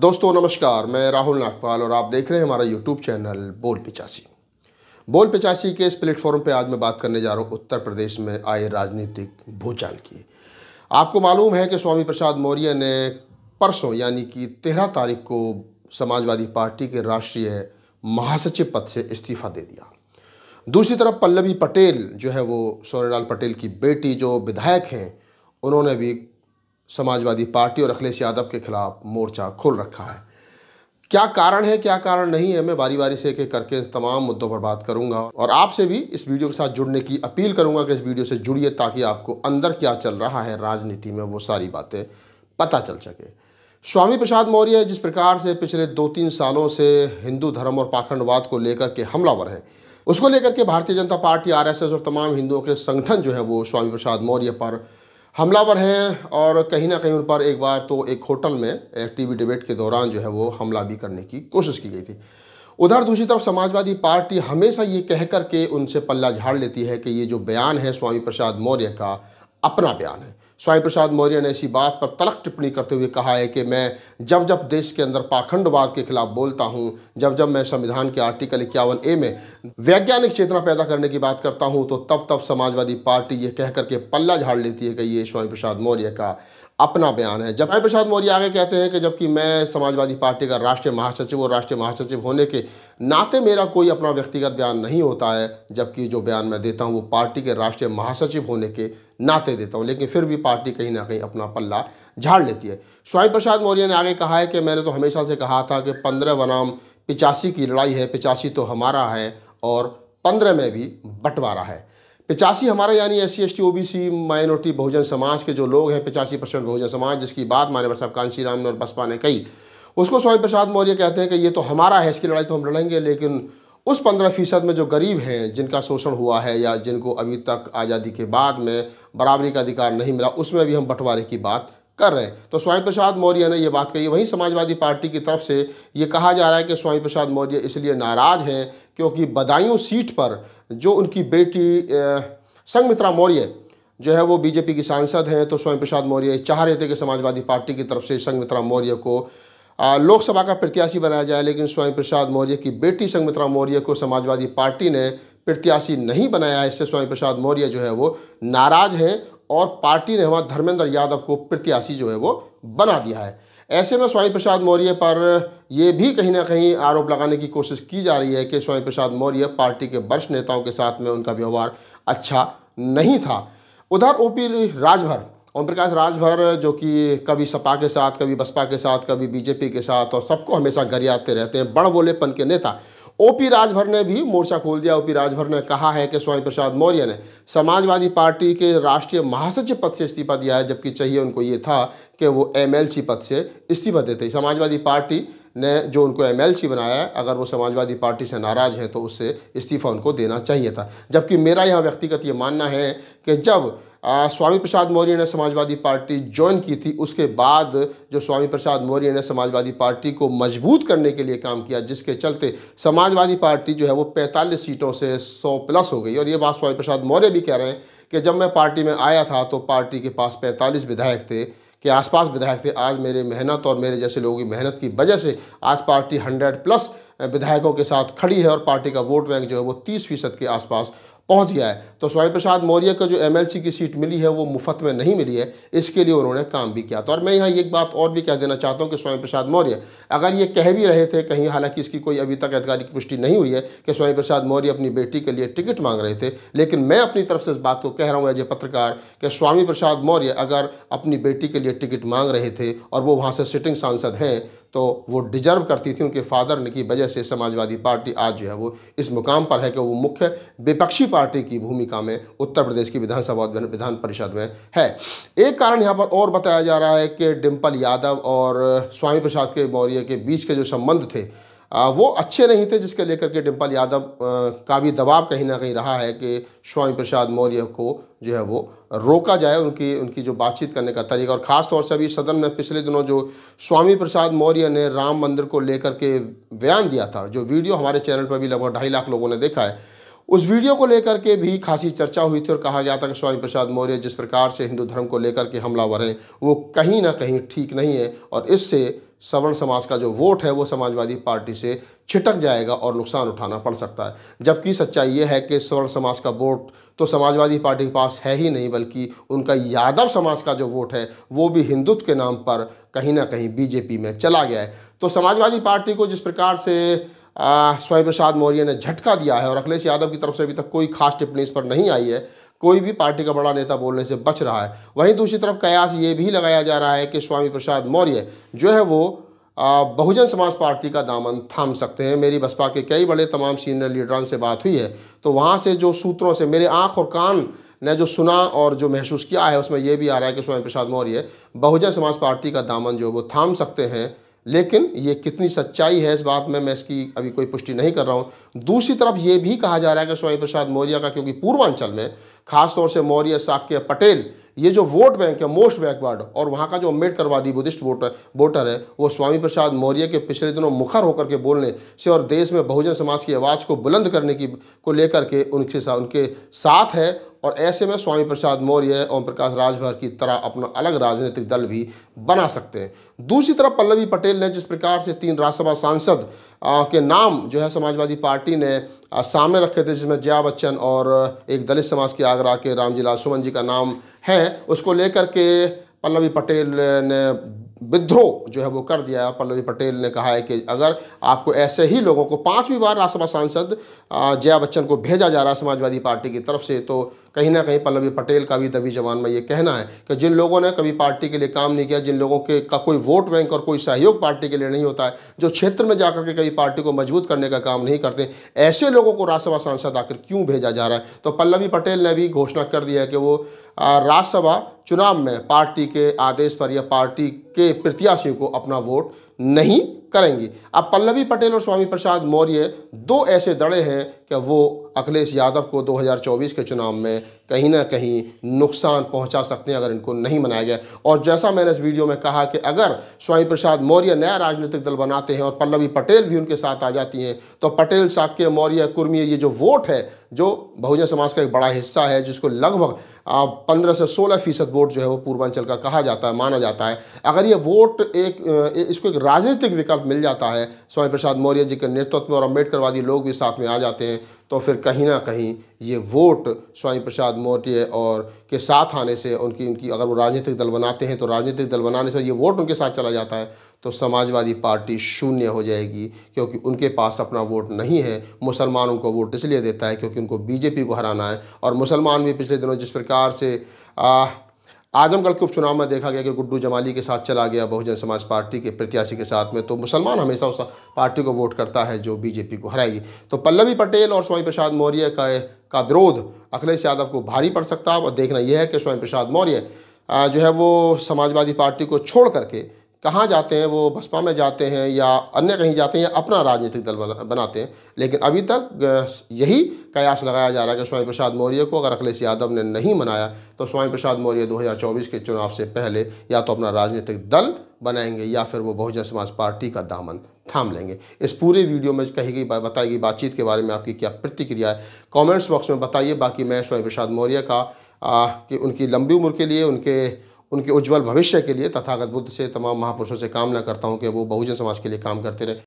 दोस्तों नमस्कार मैं राहुल नागपाल और आप देख रहे हैं हमारा यूट्यूब चैनल बोल पिचासी बोल पिचासी के इस प्लेटफॉर्म पे आज मैं बात करने जा रहा हूँ उत्तर प्रदेश में आए राजनीतिक भूचाल की आपको मालूम है कि स्वामी प्रसाद मौर्य ने परसों यानी कि तेरह तारीख को समाजवादी पार्टी के राष्ट्रीय महासचिव पद से इस्तीफा दे दिया दूसरी तरफ पल्लवी पटेल जो है वो सोनेलाल पटेल की बेटी जो विधायक हैं उन्होंने भी समाजवादी पार्टी और अखिलेश यादव के खिलाफ मोर्चा खोल रखा है क्या कारण है क्या कारण नहीं है मैं बारी बारी से एक एक करके तमाम मुद्दों पर बात करूंगा और आपसे भी इस वीडियो के साथ जुड़ने की अपील करूंगा कि इस वीडियो से जुड़िए ताकि आपको अंदर क्या चल रहा है राजनीति में वो सारी बातें पता चल सके स्वामी प्रसाद मौर्य जिस प्रकार से पिछले दो तीन सालों से हिंदू धर्म और पाखंडवाद को लेकर के हमलावर हैं उसको लेकर के भारतीय जनता पार्टी आर और तमाम हिंदुओं के संगठन जो है वो स्वामी प्रसाद मौर्य पर हमलावर हैं और कहीं ना कहीं उन पर एक बार तो एक होटल में एक टीवी डिबेट के दौरान जो है वो हमला भी करने की कोशिश की गई थी उधर दूसरी तरफ समाजवादी पार्टी हमेशा ये कह कर के उनसे पल्ला झाड़ लेती है कि ये जो बयान है स्वामी प्रसाद मौर्य का अपना बयान है स्वामी प्रसाद मौर्य ने इसी बात पर तलक टिप्पणी करते हुए कहा है कि मैं जब जब देश के अंदर पाखंडवाद के खिलाफ बोलता हूँ जब जब मैं संविधान के आर्टिकल इक्यावन ए में वैज्ञानिक चेतना पैदा करने की बात करता हूँ तो तब तब समाजवादी पार्टी ये कहकर के पल्ला झाड़ लेती है कि ये स्वामी प्रसाद मौर्य का अपना बयान है जब प्रसाद मौर्य आगे कहते हैं कि जबकि मैं समाजवादी पार्टी का राष्ट्रीय महासचिव और राष्ट्रीय महासचिव होने के नाते मेरा कोई अपना व्यक्तिगत बयान नहीं होता है जबकि जो बयान मैं देता हूँ वो पार्टी के राष्ट्रीय महासचिव होने के नाते देता हूँ लेकिन फिर भी पार्टी कहीं ना कहीं अपना पल्ला झाड़ लेती है स्वामी प्रसाद मौर्य ने आगे कहा है कि मैंने तो हमेशा से कहा था कि पंद्रह बनाम पिचासी की लड़ाई है पिचासी तो हमारा है और पंद्रह में भी बंटवारा है पिचासी हमारे यानी S C S T O B C minority बहुजन समाज के जो लोग हैं पिचासी परसेंट बहुजन समाज जिसकी बात मान्यवर साहब कांशी राम ने और बसपा ने कही उसको स्वामी प्रसाद मौर्य कहते हैं कि ये तो हमारा है इसकी लड़ाई तो हम लड़ेंगे लेकिन उस पंद्रह फीसद में जो गरीब हैं जिनका शोषण हुआ है या जिनको अभी तक आज़ादी के बाद में बराबरी का अधिकार नहीं मिला उसमें भी हम बंटवारे की बात कर रहे हैं तो स्वामी प्रसाद मौर्य ने ये बात कही वहीं समाजवादी पार्टी की तरफ से ये कहा जा रहा है कि स्वामी प्रसाद मौर्य इसलिए नाराज़ हैं क्योंकि बदायूं सीट पर जो उनकी बेटी संगमित्रा मौर्य जो है वो बीजेपी की सांसद हैं तो स्वयं प्रसाद मौर्य चाह रहे थे कि समाजवादी पार्टी की तरफ से संगमित्रा मौर्य को लोकसभा का प्रत्याशी बनाया जाए लेकिन स्वयं प्रसाद मौर्य की बेटी संगमित्रा मौर्य को समाजवादी पार्टी ने प्रत्याशी नहीं बनाया इससे स्वामी प्रसाद मौर्य जो है वो नाराज़ हैं और पार्टी ने वहाँ धर्मेंद्र यादव को प्रत्याशी जो है वो बना दिया है ऐसे में स्वामी प्रसाद मौर्य पर यह भी कहीं ना कहीं आरोप लगाने की कोशिश की जा रही है कि स्वामी प्रसाद मौर्य पार्टी के वरिष्ठ नेताओं के साथ में उनका व्यवहार अच्छा नहीं था उधर ओपी राजभर ओम प्रकाश राजभर जो कि कभी सपा के साथ कभी बसपा के साथ कभी बीजेपी के साथ और सबको हमेशा गरियाते रहते हैं बड़ बोलेपन के नेता ओपी राजभर ने भी मोर्चा खोल दिया ओपी राजभर ने कहा है कि स्वामी प्रसाद मौर्य ने समाजवादी पार्टी के राष्ट्रीय महासचिव पद से इस्तीफा दिया है जबकि चाहिए उनको ये था कि वो एमएलसी पद से इस्तीफा देते समाजवादी पार्टी ने जो उनको एमएलसी बनाया है अगर वो समाजवादी पार्टी से नाराज़ हैं तो उससे इस्तीफ़ा उनको देना चाहिए था जबकि मेरा यहाँ व्यक्तिगत ये मानना है कि जब आ, स्वामी प्रसाद मौर्य ने समाजवादी पार्टी ज्वाइन की थी उसके बाद जो स्वामी प्रसाद मौर्य ने समाजवादी पार्टी को मजबूत करने के लिए काम किया जिसके चलते समाजवादी पार्टी जो है वो पैंतालीस सीटों से सौ प्लस हो गई और ये बात स्वामी प्रसाद मौर्य भी कह रहे हैं कि जब मैं पार्टी में आया था तो पार्टी के पास पैंतालीस विधायक थे के आसपास विधायक थे आज मेरे मेहनत और मेरे जैसे लोगों की मेहनत की वजह से आज पार्टी हंड्रेड प्लस विधायकों के साथ खड़ी है और पार्टी का वोट बैंक जो है वो तीस फीसद के आसपास पहुंच गया है तो स्वामी प्रसाद मौर्य का जो एमएलसी की सीट मिली है वो मुफ्त में नहीं मिली है इसके लिए उन्होंने काम भी किया था तो और मैं यहाँ एक बात और भी कह देना चाहता हूँ कि स्वामी प्रसाद मौर्य अगर ये कह भी रहे थे कहीं हालांकि इसकी कोई अभी तक आधिकारिक पुष्टि नहीं हुई है कि स्वामी प्रसाद मौर्य अपनी बेटी के लिए टिकट मांग रहे थे लेकिन मैं अपनी तरफ से इस बात को कह रहा हूँ एज ए पत्रकार कि स्वामी प्रसाद मौर्य अगर अपनी बेटी के लिए टिकट मांग रहे थे और वो वहाँ से सिटिंग सांसद हैं तो वो डिजर्व करती थी उनके फादर की वजह से समाजवादी पार्टी आज जो है वो इस मुकाम पर है कि वो मुख्य विपक्षी पार्टी की भूमिका में उत्तर प्रदेश की विधानसभा विधान परिषद में है एक कारण यहाँ पर और बताया जा रहा है कि डिम्पल यादव और स्वामी प्रसाद के मौर्य के बीच के जो संबंध थे वो अच्छे नहीं थे जिसके लेकर के डिम्पल यादव का भी दबाव कहीं ना कहीं रहा है कि स्वामी प्रसाद मौर्य को जो है वो रोका जाए उनकी उनकी जो बातचीत करने का तरीका और ख़ास तौर से अभी सदन में पिछले दिनों जो स्वामी प्रसाद मौर्य ने राम मंदिर को लेकर के बयान दिया था जो वीडियो हमारे चैनल पर भी लगभग ढाई लाख लोगों ने देखा है उस वीडियो को लेकर के भी खासी चर्चा हुई थी और कहा गया था कि स्वामी प्रसाद मौर्य जिस प्रकार से हिंदू धर्म को लेकर के हमलावर हैं वो कहीं ना कहीं ठीक नहीं है और इससे सवर्ण समाज का जो वोट है वो समाजवादी पार्टी से छिटक जाएगा और नुकसान उठाना पड़ सकता है जबकि सच्चाई ये है कि स्वर्ण समाज का वोट तो समाजवादी पार्टी के पास है ही नहीं बल्कि उनका यादव समाज का जो वोट है वो भी हिंदुत्व के नाम पर कहीं ना कहीं बीजेपी में चला गया है तो समाजवादी पार्टी को जिस प्रकार से स्वयं प्रसाद मौर्य ने झटका दिया है और अखिलेश यादव की तरफ से अभी तक कोई खास टिप्पणी इस पर नहीं आई है कोई भी पार्टी का बड़ा नेता बोलने से बच रहा है वहीं दूसरी तरफ कयास ये भी लगाया जा रहा है कि स्वामी प्रसाद मौर्य जो है वो बहुजन समाज पार्टी का दामन थाम सकते हैं मेरी बसपा के कई बड़े तमाम सीनियर लीडरान से बात हुई है तो वहाँ से जो सूत्रों से मेरे आँख और कान ने जो सुना और जो महसूस किया है उसमें यह भी आ रहा है कि स्वामी प्रसाद मौर्य बहुजन समाज पार्टी का दामन जो वो थाम सकते हैं लेकिन ये कितनी सच्चाई है इस बात में मैं इसकी अभी कोई पुष्टि नहीं कर रहा हूँ दूसरी तरफ ये भी कहा जा रहा है कि स्वामी प्रसाद मौर्य का क्योंकि पूर्वांचल में खासतौर से मौर्य साक्य पटेल ये जो वोट बैंक है मोस्ट बैकवर्ड और वहाँ का जो अम्बेडकरवादी बुद्धिस्ट वोटर वोटर है वो स्वामी प्रसाद मौर्य के पिछले दिनों मुखर होकर के बोलने से और देश में बहुजन समाज की आवाज़ को बुलंद करने की को लेकर के उनके साथ उनके साथ है और ऐसे में स्वामी प्रसाद मौर्य ओम प्रकाश राजभर की तरह अपना अलग राजनीतिक दल भी बना सकते हैं दूसरी तरफ पल्लवी पटेल ने जिस प्रकार से तीन राज्यसभा सांसद के नाम जो है समाजवादी पार्टी ने सामने रखे थे जिसमें जया बच्चन और एक दलित समाज के आगरा के रामजीलाल सुमन जी का नाम है उसको लेकर के पल्लवी पटेल ने विद्रोह जो है वो कर दिया है पल्लवी पटेल ने कहा है कि अगर आपको ऐसे ही लोगों को पांचवीं बार राज्यसभा सांसद जया बच्चन को भेजा जा रहा है समाजवादी पार्टी की तरफ से तो कहीं ना कहीं पल्लवी पटेल का भी दबी जवान में ये कहना है कि जिन लोगों ने कभी पार्टी के लिए काम नहीं किया जिन लोगों के का कोई वोट बैंक और कोई सहयोग पार्टी के लिए नहीं होता है जो क्षेत्र में जाकर के कभी पार्टी को मजबूत करने का काम नहीं करते ऐसे लोगों को राज्यसभा सांसद आकर क्यों भेजा जा रहा है तो पल्लवी पटेल ने भी घोषणा कर दिया है कि वो राज्यसभा चुनाव में पार्टी के आदेश पर या पार्टी के प्रत्याशियों को अपना वोट नहीं करेंगी अब पल्लवी पटेल और स्वामी प्रसाद मौर्य दो ऐसे दड़े हैं कि वो अखिलेश यादव को 2024 के चुनाव में कहीं ना कहीं नुकसान पहुंचा सकते हैं अगर इनको नहीं मनाया गया और जैसा मैंने इस वीडियो में कहा कि अगर स्वामी प्रसाद मौर्य नया राजनीतिक दल बनाते हैं और पल्लवी पटेल भी उनके साथ आ जाती हैं तो पटेल साक्य मौर्य कुर्मी ये जो वोट है जो बहुजन समाज का एक बड़ा हिस्सा है जिसको लगभग पंद्रह से सोलह फीसद वोट जो है वो पूर्वांचल का कहा जाता है माना जाता है अगर ये वोट एक इसको एक राजनीतिक विकल्प मिल जाता है स्वामी प्रसाद मौर्य जी के नेतृत्व में और अम्बेडकरवादी लोग भी साथ में आ जाते हैं तो फिर कहीं ना कहीं ये वोट स्वामी प्रसाद मौर्य और के साथ आने से उनकी उनकी अगर वो राजनीतिक दल बनाते हैं तो राजनीतिक दल बनाने से ये वोट उनके साथ चला जाता है तो समाजवादी पार्टी शून्य हो जाएगी क्योंकि उनके पास अपना वोट नहीं है मुसलमान उनको वोट इसलिए देता है क्योंकि उनको बीजेपी को हराना है और मुसलमान भी पिछले दिनों जिस प्रकार से आ, आजमगढ़ के उपचुनाव में देखा गया कि गुड्डू जमाली के साथ चला गया बहुजन समाज पार्टी के प्रत्याशी के साथ में तो मुसलमान हमेशा उस पार्टी को वोट करता है जो बीजेपी को हराएगी तो पल्लवी पटेल और स्वामी प्रसाद मौर्य का का विरोध अखिलेश यादव को भारी पड़ सकता है और देखना यह है कि स्वामी प्रसाद मौर्य जो है वो समाजवादी पार्टी को छोड़ करके कहाँ जाते हैं वो बसपा में जाते हैं या अन्य कहीं जाते हैं या अपना राजनीतिक दल बनाते हैं लेकिन अभी तक यही कयास लगाया जा रहा है कि स्वामी प्रसाद मौर्य को अगर अखिलेश यादव ने नहीं मनाया तो स्वामी प्रसाद मौर्य 2024 के चुनाव से पहले या तो अपना राजनीतिक दल बनाएंगे या फिर वो बहुजन समाज पार्टी का दामन थाम लेंगे इस पूरे वीडियो में कही गई बताई गई बातचीत के बारे में आपकी क्या प्रतिक्रिया है कॉमेंट्स बॉक्स में बताइए बाकी मैं स्वामी प्रसाद मौर्य का कि उनकी लंबी उम्र के लिए उनके उनके उज्ज्वल भविष्य के लिए तथागत बुद्ध से तमाम महापुरुषों से कामना करता हूँ कि वो बहुजन समाज के लिए काम करते रहे